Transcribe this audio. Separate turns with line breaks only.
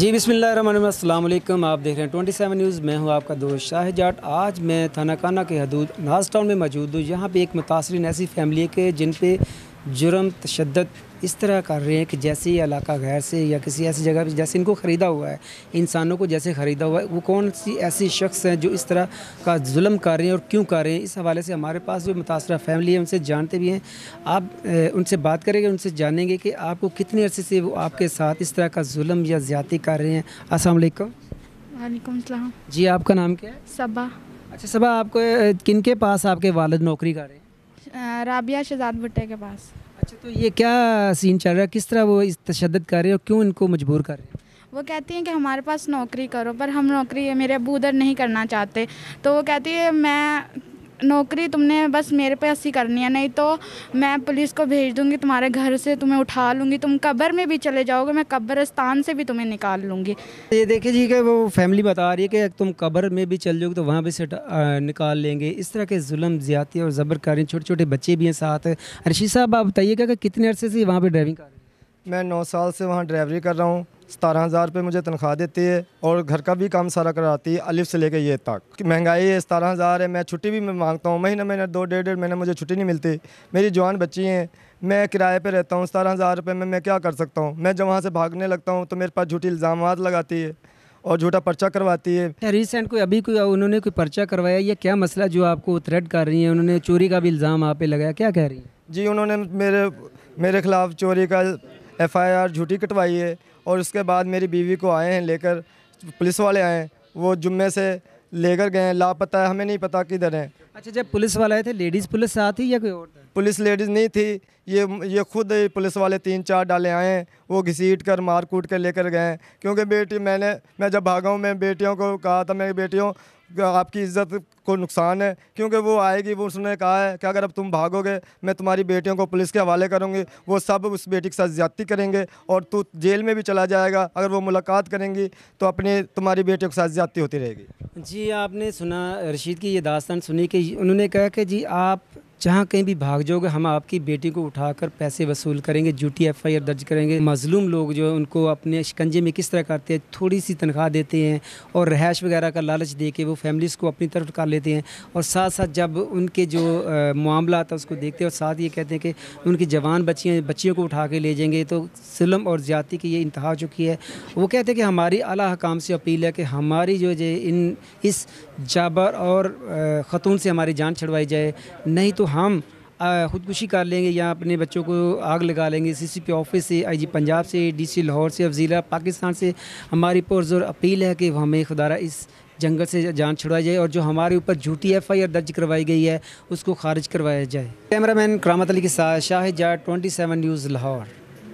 जी बिसमीम आप देख रहे हैं 27 न्यूज़ मैं हूं आपका दोस्त शाह जाट आज मैं थानाकाना के हदूद नाज टाउन में मौजूद हूं यहां पे एक मुतासरी ऐसी फैमिली के जिन पे जुर्म तशद इस तरह का रेक जैसे ही इलाका घर से या किसी ऐसी जगह पर जैसे इनको ख़रीदा हुआ है इंसानों को जैसे ख़रीदा हुआ है वो कौन सी ऐसी शख्स हैं जो इस तरह का जुल्म कर रहे हैं और क्यों कर रहे हैं इस हवाले से हमारे पास जो मुतासर फैमिली है उनसे जानते भी हैं आप उनसे बात करेंगे उनसे जानेंगे कि आपको कितने अरसे से वो आपके साथ इस तरह का जुल्म या ज़्यादा कर रहे हैं असल वालेकुम जी आपका नाम क्या है सबा अच्छा सबा आपको किन के पास आपके वालद नौकरी कर रहे हैं राबिया शहजाद भुट्टे के पास अच्छा तो ये क्या सीन चल रहा है किस तरह वो इस तशद कर रहे हैं और क्यों इनको मजबूर कर रहे हैं वो कहती हैं कि हमारे पास नौकरी करो पर हम नौकरी मेरे अबू उधर नहीं करना चाहते तो वो कहती है मैं नौकरी तुमने बस मेरे पे ऐसी करनी है नहीं तो मैं पुलिस को भेज दूंगी तुम्हारे घर से तुम्हें उठा लूँगी तुम कब्र में भी चले जाओगे मैं कब्रस्तान से भी तुम्हें निकाल लूँगी ये देखिए जी कि वो फैमिली बता रही है कि तुम कब्र में भी चल जाओगे तो वहाँ भी से निकाल लेंगे इस तरह के जुल्म ज्यादा और ज़बर कर रहे छोटे छोटे बच्चे भी हैं साथ रशीद साहब आप बताइएगा कि कितने अरसे से वहाँ पर ड्राइविंग कर रहे हैं
मैं नौ साल से वहाँ ड्राइवरी कर रहा हूँ सतारह हज़ार रुपये मुझे तनख्वाह देती है और घर का भी काम सारा कराती है अलिफ से लेकर ये तक महंगाई है सतारह हज़ार है मैं छुट्टी भी मैं मांगता हूँ महीने महीने दो डेढ़ डेढ़ महीने मुझे छुट्टी नहीं मिलती मेरी जवान बच्ची हैं मैं किराए पे रहता हूँ सतारह हज़ार रुपये में मैं क्या कर सकता हूँ मैं जब वहाँ से भागने लगता हूँ तो मेरे पास झूठी इल्ज़ाम लगाती है और झूठा पर्चा करवाती है
रिसेंट कोई अभी कोई उन्होंने कोई पर्चा करवाया या क्या मसला जो आपको थ्रेड कर रही है उन्होंने चोरी का भी इल्ज़ाम आप पे लगाया क्या कह रही है
जी उन्होंने मेरे मेरे खिलाफ़ चोरी का एफआईआर झूठी कटवाई है और उसके बाद मेरी बीवी को आए हैं लेकर पुलिस वाले आए हैं वो जुम्मे से लेकर गए हैं लापता है हमें नहीं पता किधर है अच्छा जब पुलिस वाले आए थे लेडीज़ पुलिस साथ ही या कोई और था? पुलिस लेडीज़ नहीं थी ये ये खुद पुलिस वाले तीन चार डाले आए हैं वो घसीट कर मार कूट कर लेकर गए क्योंकि बेटी मैंने मैं जब भागा हूँ मैं बेटियों को कहा था मेरी बेटियों आपकी इज्जत को नुकसान है क्योंकि वो आएगी वो उसने कहा है कि अगर अब तुम भागोगे मैं तुम्हारी बेटियों को पुलिस के हवाले करूँगी वो सब उस बेटी के साथ ज़्यादती करेंगे और तू जेल में भी चला जाएगा अगर वो मुलाकात करेंगी तो अपनी तुम्हारी बेटियों के साथ ज़्यादती होती रहेगी
जी आपने सुना रशीद की ये दास्तान सुनी कि उन्होंने कहा कि जी आप जहाँ कहीं भी भाग जाओगे हम आपकी बेटी को उठाकर पैसे वसूल करेंगे ड्यूटी एफ आई आर दर्ज करेंगे मजलूम लोग जो है उनको अपने शिकंजे में किस तरह करते हैं थोड़ी सी तनख्वाह देते हैं और रहायश वगैरह का लालच दे के वो फैमिलीज़ को अपनी तरफ कर लेते हैं और साथ साथ जब उनके जो मामला आता है उसको देखते हैं और साथ ये कहते हैं कि उनकी जवान बच्चियाँ बच्चियों को उठा के ले जाएंगे तो म और ज़्यादा की ये इंतहा चुकी है वो कहते हैं कि हमारी अला हकाम से अपील है कि हमारी जो इन इस जाबर और ख़तून से हमारी जान छुड़वाई जाए नहीं तो हम ख़ुदकुशी कर लेंगे या अपने बच्चों को आग लगा लेंगे सी सी पी ऑफिस से आई जी पंजाब से डी सी लाहौर से अफजीला पाकिस्तान से हमारी पुरजोर अपील है कि हमें खुदारा इस जंगल से जान छुड़ाई जाए और जो हमारे ऊपर झूठी एफ आई आर दर्ज करवाई गई है उसको खारिज करवाया जाए कैमरामैन करामत अली के साथ Shahid Jat twenty seven news Lahore